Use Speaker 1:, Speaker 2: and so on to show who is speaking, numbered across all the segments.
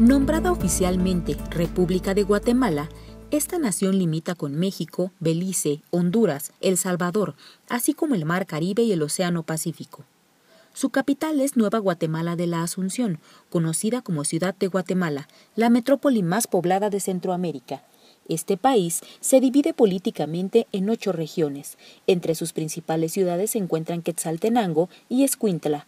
Speaker 1: Nombrada oficialmente República de Guatemala, esta nación limita con México, Belice, Honduras, El Salvador, así como el Mar Caribe y el Océano Pacífico. Su capital es Nueva Guatemala de la Asunción, conocida como Ciudad de Guatemala, la metrópoli más poblada de Centroamérica. Este país se divide políticamente en ocho regiones. Entre sus principales ciudades se encuentran Quetzaltenango y Escuintla,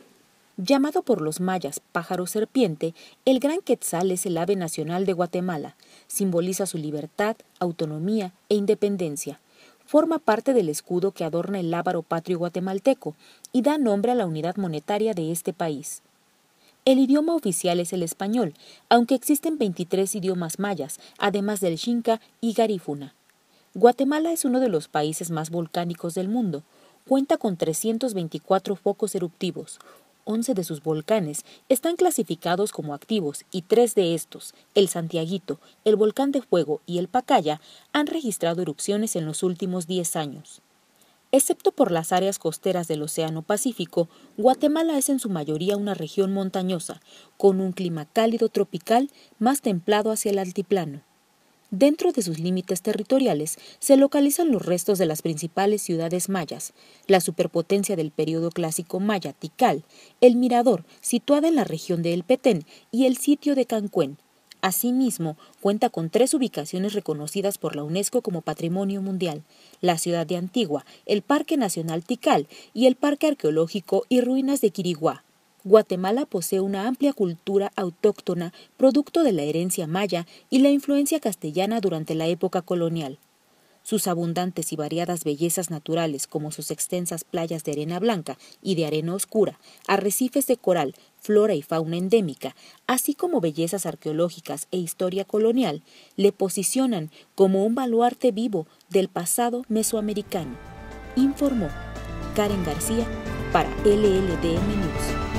Speaker 1: Llamado por los mayas pájaro serpiente, el gran quetzal es el ave nacional de Guatemala. Simboliza su libertad, autonomía e independencia. Forma parte del escudo que adorna el lábaro patrio guatemalteco y da nombre a la unidad monetaria de este país. El idioma oficial es el español, aunque existen 23 idiomas mayas, además del xinca y garífuna. Guatemala es uno de los países más volcánicos del mundo. Cuenta con 324 focos eruptivos, 11 de sus volcanes están clasificados como activos y tres de estos, el Santiaguito, el Volcán de Fuego y el Pacaya, han registrado erupciones en los últimos 10 años. Excepto por las áreas costeras del Océano Pacífico, Guatemala es en su mayoría una región montañosa, con un clima cálido tropical más templado hacia el altiplano. Dentro de sus límites territoriales se localizan los restos de las principales ciudades mayas, la superpotencia del periodo clásico maya Tikal, el mirador, situada en la región de El Petén, y el sitio de Cancún. Asimismo, cuenta con tres ubicaciones reconocidas por la UNESCO como Patrimonio Mundial, la ciudad de Antigua, el Parque Nacional Tikal y el Parque Arqueológico y Ruinas de Quiriguá. Guatemala posee una amplia cultura autóctona, producto de la herencia maya y la influencia castellana durante la época colonial. Sus abundantes y variadas bellezas naturales, como sus extensas playas de arena blanca y de arena oscura, arrecifes de coral, flora y fauna endémica, así como bellezas arqueológicas e historia colonial, le posicionan como un baluarte vivo del pasado mesoamericano, informó Karen García para LLDM News.